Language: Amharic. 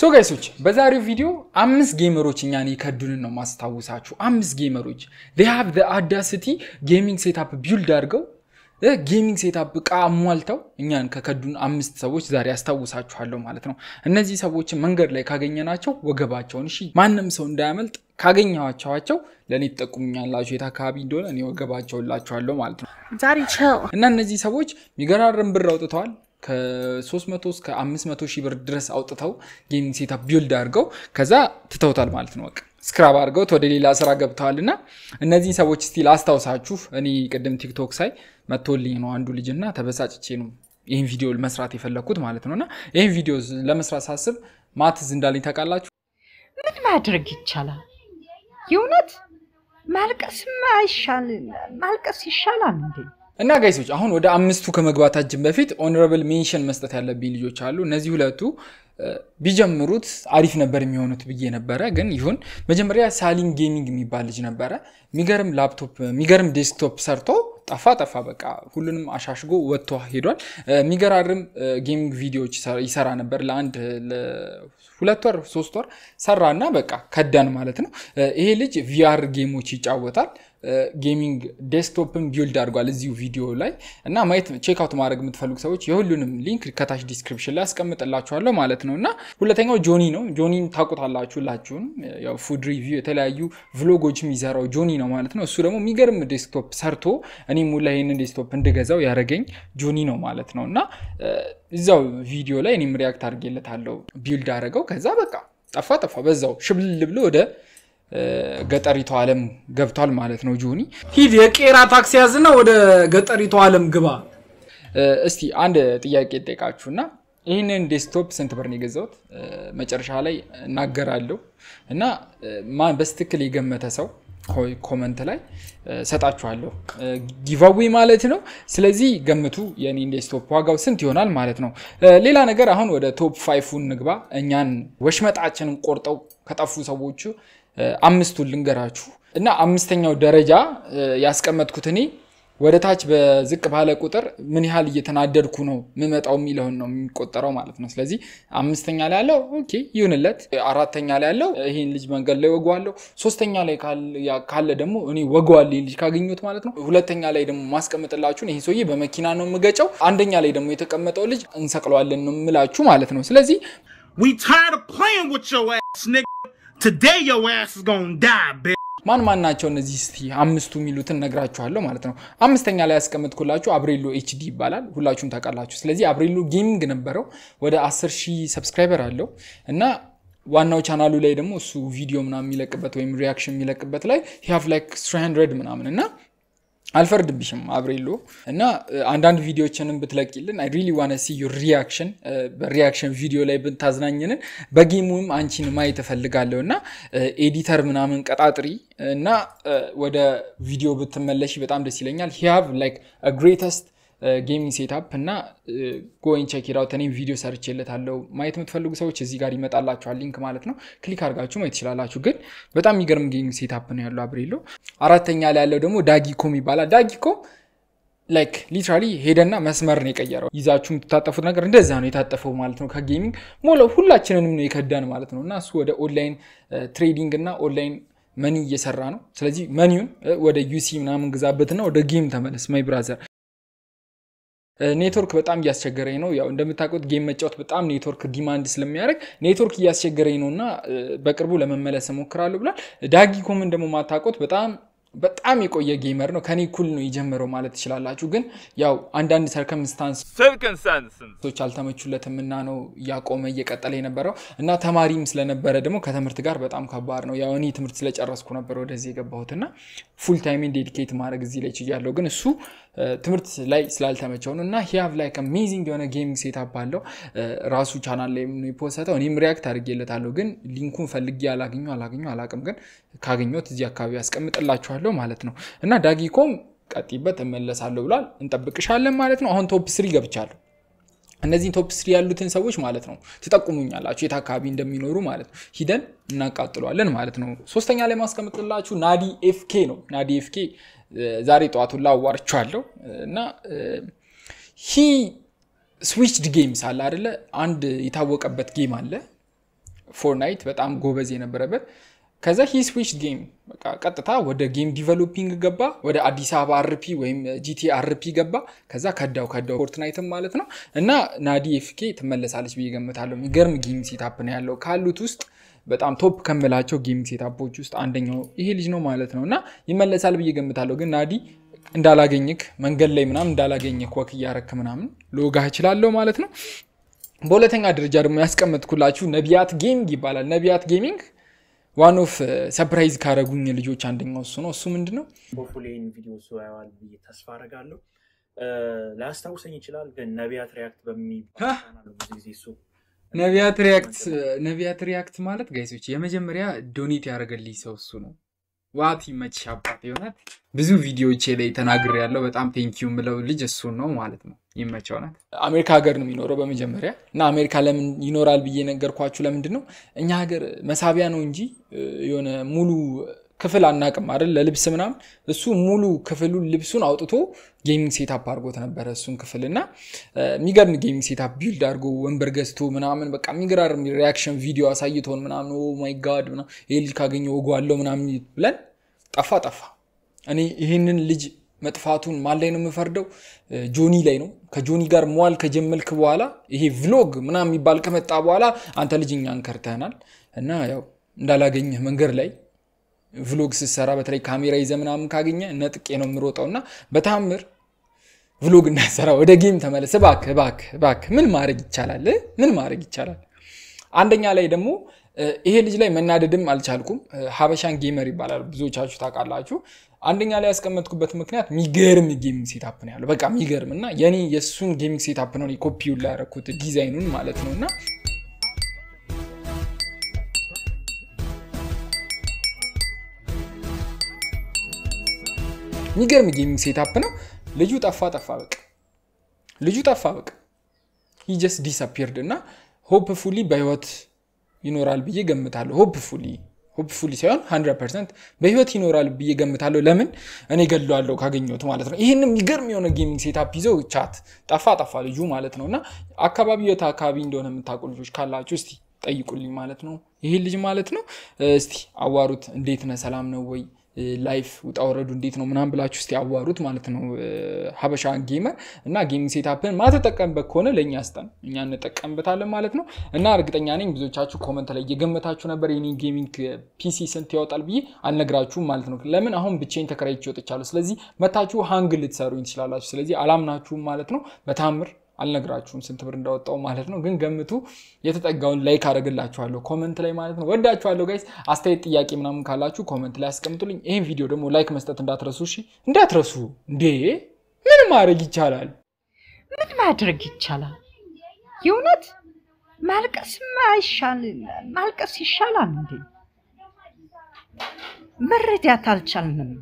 ሶ ጋይሶች በዛሬው ቪዲዮ አምስት ጌመሮች እኛን የከዱንን ነው ማስታውሳችሁ። አምስት ጌመሮች they have the ጌሚንግ ሴታፕ ቢልድ አድርገው ጌሚንግ ሴታፕ እቃ አሟልተው እኛን ከከዱን አምስት ሰዎች ዛሬ ያስታውሳችኋለሁ ማለት ነው። እነዚህ ሰዎች መንገድ ላይ ካገኘናቸው ወገባቸውን እሺ፣ ማንም ሰው እንዳያመልጥ ካገኘኋቸዋቸው ለእኔ ትጠቁሙኛላችሁ የት አካባቢ እንደሆነ እኔ ወገባቸውን ማለት ነው ዛሬ እና እነዚህ ሰዎች የሚገራርም ብር አውጥተዋል ከ300 እስከ 500 ሺህ ብር ድረስ አውጥተው ጌሚንግ ሴታፕ ቢልድ አድርገው ከዛ ትተውታል ማለት ነው። ስክራብ አድርገውት ወደ ሌላ ስራ ገብተዋል። እና እነዚህ ሰዎች ስቲል አስታውሳችሁ፣ እኔ ቅድም ቲክቶክ ሳይ መቶልኝ ነው አንዱ ልጅ ልጅና ተበሳጭቼ ነው ይህን ቪዲዮ መስራት የፈለግኩት ማለት ነው። እና ይህን ቪዲዮ ለመስራት ሳስብ ማትዝ እንዳለኝ ታውቃላችሁ። ምን ማድረግ ይቻላል? የእውነት ማልቀስ ማልቀስ ይሻላል እንዴ? እና ጋይሶች አሁን ወደ አምስቱ ከመግባታችን በፊት ኦነራብል ሜንሽን መስጠት ያለብኝ ልጆች አሉ። እነዚህ ሁለቱ ቢጀምሩት አሪፍ ነበር የሚሆኑት ብዬ ነበረ፣ ግን ይሁን። መጀመሪያ ሳሊን ጌሚንግ የሚባል ልጅ ነበረ። የሚገርም ላፕቶፕ፣ የሚገርም ዴስክቶፕ ሰርቶ ጠፋ ጠፋ በቃ ሁሉንም አሻሽጎ ወጥቶ ሄዷል። የሚገራርም ጌሚንግ ቪዲዮዎች ይሰራ ነበር ለአንድ ሁለት ወር ሶስት ወር ሰራና በቃ ከዳን ማለት ነው። ይሄ ልጅ ቪአር ጌሞች ይጫወታል። ጌሚንግ ዴስክቶፕን ቢውልድ አድርጓል እዚሁ ቪዲዮ ላይ እና ማየት ቼክአውት ማድረግ የምትፈልጉ ሰዎች የሁሉንም ሊንክ ከታች ዲስክሪፕሽን ላይ አስቀምጥላችኋለሁ ማለት ነው። እና ሁለተኛው ጆኒ ነው። ጆኒን ታውቁታላችሁ ሁላችሁም። ያው ፉድ ሪቪው የተለያዩ ቭሎጎች የሚሰራው ጆኒ ነው ማለት ነው። እሱ ደግሞ የሚገርም ዴስክቶፕ ሰርቶ እኔም ሙላ ይህንን ዴስክቶፕ እንድገዛው ያደረገኝ ጆኒ ነው ማለት ነው። እና እዚያው ቪዲዮ ላይ እኔም ሪያክት አድርጌለታለሁ ቢውልድ አድረገው ከዛ በቃ ጠፋ ጠፋ በዛው ሽብልል ብሎ ወደ ገጠሪቷ ዓለም ገብቷል ማለት ነው። ጆኒ ሂድ የቄራ ታክሲ ያዝና ወደ ገጠሪቱ ዓለም ግባ። እስቲ አንድ ጥያቄ እና ይህንን ዴስክቶፕ ስንት ብር ነው የገዛሁት? መጨረሻ ላይ እናገራለሁ እና ማን በስትክክል የገመተ ሰው ኮመንት ላይ ሰጣችኋለሁ። ጊቫዌ ማለት ነው። ስለዚህ ገምቱ የኔን ዴስክቶፕ ዋጋው ስንት ይሆናል ማለት ነው። ሌላ ነገር አሁን ወደ ቶፕ ፋይፉን ንግባ። እኛን ወሽመጣችንን ቆርጠው ከጠፉ ሰዎቹ አምስቱን ልንገራችሁ እና አምስተኛው ደረጃ ያስቀመጥኩት እኔ ወደ ታች በዝቅ ባለ ቁጥር ምን ያህል እየተናደድኩ ነው ምመጣው የሚለውን ነው የሚቆጠረው ማለት ነው። ስለዚህ አምስተኛ ላይ ያለው ኦኬ ይሁንለት፣ አራተኛ ላይ ያለው ይህን ልጅ መንገድ ላይ ወገዋለሁ፣ ሶስተኛ ላይ ካለ ደግሞ እኔ ይህን ልጅ ካገኘሁት ማለት ነው። ሁለተኛ ላይ ደግሞ ማስቀምጥላችሁን ይህን ሰውዬ በመኪና ነው የምገጨው፣ አንደኛ ላይ ደግሞ የተቀመጠው ልጅ እንሰቅለዋለን ነው የምላችሁ ማለት ነው። ስለዚህ ማን ማን ናቸው እነዚህ? እስቲ አምስቱ የሚሉትን ነግራችኋለሁ ማለት ነው። አምስተኛ ላይ ያስቀመጥኩላችሁ አብሬሎ ኤችዲ ይባላል፣ ሁላችሁም ታውቃላችሁ። ስለዚህ አብሬሎ ጌሚንግ ነበረው ወደ 10 ሺህ ሰብስክራይበር አለው እና ዋናው ቻናሉ ላይ ደግሞ እሱ ቪዲዮ ምናምን የሚለቅበት ወይም ሪያክሽን የሚለቅበት ላይ ሃፍ ላይክ 300 ምናምን እና አልፈርድብሽም አብሬሎ እና አንዳንድ ቪዲዮችንም ብትለቂልን አይ ሪሊ ዋነ ሲ ዩ ሪያክሽን በሪያክሽን ቪዲዮ ላይ ብታዝናኝንን በጌሙም አንቺን ማየት እፈልጋለሁ እና ኤዲተር ምናምን ቀጣጥሪ እና ወደ ቪዲዮ ብትመለሽ በጣም ደስ ይለኛል ሂያቭ ላይክ ግሬተስት ጌሚንግ ሴታፕ እና ጎይን ቼክ ኢት አውት ቪዲዮ ሰርቼለታለሁ። ማየት የምትፈልጉ ሰዎች እዚህ ጋር ይመጣላችኋል ሊንክ ማለት ነው። ክሊክ አድርጋችሁ ማየት ትችላላችሁ። ግን በጣም የሚገርም ጌሚንግ ሴታፕ ነው ያለው አብሬሎ። አራተኛ ላይ ያለው ደግሞ ዳጊኮም ይባላል። ዳጊኮም ላይክ ሊትራሊ ሄደና መስመር ነው የቀየረው። ይዛችሁ የምትታጠፉት ነገር እንደዛ ነው የታጠፈው ማለት ነው። ከጌሚንግ ሞለ ሁላችንንም ነው የከዳን ማለት ነው። እና እሱ ወደ ኦንላይን ትሬዲንግ እና ኦንላይን መኒ እየሰራ ነው። ስለዚህ መኒውን ወደ ዩሲ ምናምን ግዛበትና ወደ ጌም ተመለስ ማይ ብራዘር። ኔትወርክ በጣም እያስቸገረኝ ነው። ያው እንደምታውቁት ጌም መጫወት በጣም ኔትወርክ ዲማንድ ስለሚያደርግ ኔትወርክ እያስቸገረኝ ነው እና በቅርቡ ለመመለስ እሞክራለሁ ብሏል። ዳጊ ኮምን ደግሞ ማታውቁት በጣም በጣም የቆየ ጌመር ነው። ከኔ እኩል ነው የጀመረው ማለት ትችላላችሁ። ግን ያው አንዳንድ ሰርከምስታንሶች አልተመቹለትም እና ነው እያቆመ እየቀጠለ የነበረው እና ተማሪም ስለነበረ ደግሞ ከትምህርት ጋር በጣም ከባድ ነው። ያው እኔ ትምህርት ስለጨረስኩ ነበር ወደዚህ የገባሁት እና ፉል ታይሜን ዴዲኬት ማድረግ እዚህ ላይ ችያለሁ። ግን እሱ ትምህርት ላይ ስላልተመቸው ነው እና ሂያቭ ላይክ አሜዚንግ የሆነ ጌሚንግ ሴታፕ አለው። ራሱ ቻናል ላይ ነው የፖሰተው። እኔም ሪያክት አድርጌለታለሁ። ግን ሊንኩን ፈልጌ አላገኘሁ አላገኘሁ አላቅም። ግን ካገኘሁት እዚህ አካባቢ ያስቀምጥላችኋለሁ። ያለው ማለት ነው። እና ዳጊኮም ቀጥይበት እመለሳለሁ ብሏል። እንጠብቅሻለን ማለት ነው። አሁን ቶፕ ስሪ ገብቻለሁ። እነዚህን ቶፕ ስሪ ያሉትን ሰዎች ማለት ነው ትጠቁሙኛላችሁ፣ የት አካባቢ እንደሚኖሩ ማለት ነው። ሂደን እናቃጥሏለን ማለት ነው። ሶስተኛ ላይ ማስቀምጥላችሁ ናዲ ኤፍኬ ነው። ናዲ ኤፍኬ ዛሬ ጠዋቱን ላዋርቸዋለሁ እና ሂ ስዊችድ ጌምስ አለ አደለ፣ አንድ የታወቀበት ጌም አለ ፎርናይት በጣም ጎበዝ የነበረበት ከዛ ሂ ስዊች ጌም በቃ ቀጥታ ወደ ጌም ዲቨሎፒንግ ገባ። ወደ አዲስ አበባ አርፒ ወይም ጂቲ አርፒ ገባ። ከዛ ከዳው ከዳው ፎርትናይትም ማለት ነው። እና ናዲ ኤፍኬ ትመለሳለች ብዬ ገምታለሁ። የሚገርም ጌም ሴታፕ ነው ያለው ካሉት ውስጥ በጣም ቶፕ ከምላቸው ጌም ሴታፖች ውስጥ አንደኛው ይሄ ልጅ ነው ማለት ነው። እና ይመለሳል ብዬ ገምታለሁ። ግን ናዲ እንዳላገኝክ መንገድ ላይ ምናምን እንዳላገኝክ ወክ እያረክ ምናምን ልወጋህ እችላለሁ ማለት ነው። በሁለተኛ ደረጃ ደግሞ ያስቀመጥኩላችሁ ነቢያት ጌሚንግ ይባላል። ነቢያት ጌሚንግ ዋን ኦፍ ሰፕራይዝ ካረጉኝ ልጆች አንደኛው እሱ ነው እሱ ምንድን ነው ሆፕፉሊን ቪዲዮ እሱ ያዋል ብዬ ተስፋ አረጋለሁ ላያስታውሰኝ ይችላል ግን ነቢያት ሪያክት በሚባል ጊዜ እሱ ነቢያት ሪያክት ማለት ጋይሶች የመጀመሪያ ዶኔት ያደረገልኝ ሰው እሱ ነው ዋት ይመችሽ አባት የሆነት ብዙ ቪዲዮዎች ላይ ተናግሬ ያለው በጣም ቴንኪው ምለው ልጅ እሱን ነው ማለት ነው። ይመቸው ናት። አሜሪካ ሀገር ነው የሚኖረው በመጀመሪያ እና አሜሪካ ለምን ይኖራል ብዬ ነገርኳችሁ። ለምንድን ነው እኛ ሀገር መሳቢያ ነው እንጂ የሆነ ሙሉ ክፍል አናቅም አይደል? ለልብስ ምናምን እሱ ሙሉ ክፍሉን ልብሱን አውጥቶ ጌሚንግ ሴታፕ አድርጎት ነበረ እሱን ክፍል እና የሚገርም ጌሚንግ ሴታፕ ቢልድ አድርጎ ወንበር ገዝቶ ምናምን በቃ የሚገራር ሪያክሽን ቪዲዮ አሳይቶን ምናምን ማይ oh ጋድ ይሄ ልጅ ካገኘ ወጉ አለው ምናምን ብለን ጠፋ ጠፋ። እኔ ይህንን ልጅ መጥፋቱን ማን ላይ ነው የምፈርደው? ጆኒ ላይ ነው። ከጆኒ ጋር መዋል ከጀመልክ በኋላ ይሄ ቭሎግ ምናምን የሚባል ከመጣ በኋላ አንተ ልጅ እኛን ከርተህናል እና ያው እንዳላገኘህ መንገድ ላይ ቭሎግ ስሰራ በተለይ ካሜራ ይዘ ምናምን ካገኘ ነጥቄ ነው የምሮጠው እና በታምር ቭሎግ እንዳሰራ ወደ ጌም ተመለሰ። እባክህ እባክህ እባክህ ምን ማድረግ ይቻላል? ምን ማድረግ ይቻላል? አንደኛ ላይ ደግሞ ይሄ ልጅ ላይ መናደድም አልቻልኩም። ሀበሻን ጌመር ይባላል፣ ብዙዎቻችሁ ታውቃላችሁ። አንደኛ ላይ ያስቀመጥኩበት ምክንያት ሚገርም ጌሚንግ ሴታፕ ነው ያለው። በቃ ሚገርም እና የኔ የእሱን ጌሚንግ ሴታፕ ነው ኮፒውን ላያረኩት ዲዛይኑን ማለት ነው እና የሚገርም ጌሚንግ ሴታፕ ነው። ልጁ ጠፋ ጠፋ በቃ ልጁ ጠፋ በቃ ሂ ጀስት ዲስአፒርድ እና ሆፕፉሊ በህይወት ይኖራል ብዬ ገምታለሁ። ሆፕፉሊ ሆፕፉሊ ሳይሆን 100 ፐርሰንት በህይወት ይኖራል ብዬ ገምታለሁ። ለምን እኔ ገለዋለሁ ካገኘሁት ማለት ነው። ይህን የሚገርም የሆነ ጌሚንግ ሴታፕ ይዘው ቻት ጠፋ ጠፋ ልጁ ማለት ነው እና አካባቢ የት አካባቢ እንደሆነ የምታውቁ ልጆች ካላችሁ እስቲ ጠይቁልኝ ማለት ነው። ይሄ ልጅ ማለት ነው። እስቲ አዋሩት። እንዴት ነህ? ሰላም ነው ወይ? ላይፍ ውጣ ውረዱ እንዴት ነው ምናም ብላችሁ ስ ያዋሩት ማለት ነው። ሀበሻ ጌመር እና ጌሚንግ ሴታፕን ማተጠቀምበት ከሆነ ለእኛ ስጠን፣ እኛ እንጠቀምበታለን ማለት ነው። እና እርግጠኛ ነኝ ብዙዎቻችሁ ኮመንት ላይ እየገመታችሁ ነበር የኔ ጌሚንግ ፒሲ ስንት ያወጣል ብዬ አልነግራችሁም ማለት ነው። ለምን አሁን ብቻዬን ተከራይቼ ወጥቻለሁ። ስለዚህ መታችሁ ሀንግ ልትሰሩኝ ትችላላችሁ። ስለዚህ አላምናችሁም ማለት ነው በታምር አልነግራችሁም ስንት ብር እንዳወጣው ማለት ነው። ግን ገምቱ። የተጠጋውን ላይክ አደረግላችኋለሁ ኮመንት ላይ ማለት ነው። ወዳችኋለሁ ጋይስ። አስተያየት፣ ጥያቄ ምናምን ካላችሁ ኮመንት ላይ አስቀምጡልኝ። ይህን ቪዲዮ ደግሞ ላይክ መስጠት እንዳትረሱ። እሺ፣ እንዳትረሱ። እንዴ ምን ማድረግ ይቻላል? ምን ማድረግ ይቻላል? የእውነት ማልቀስ ማልቀስ ይሻላል እንዴ? መረዳት አልቻልንም።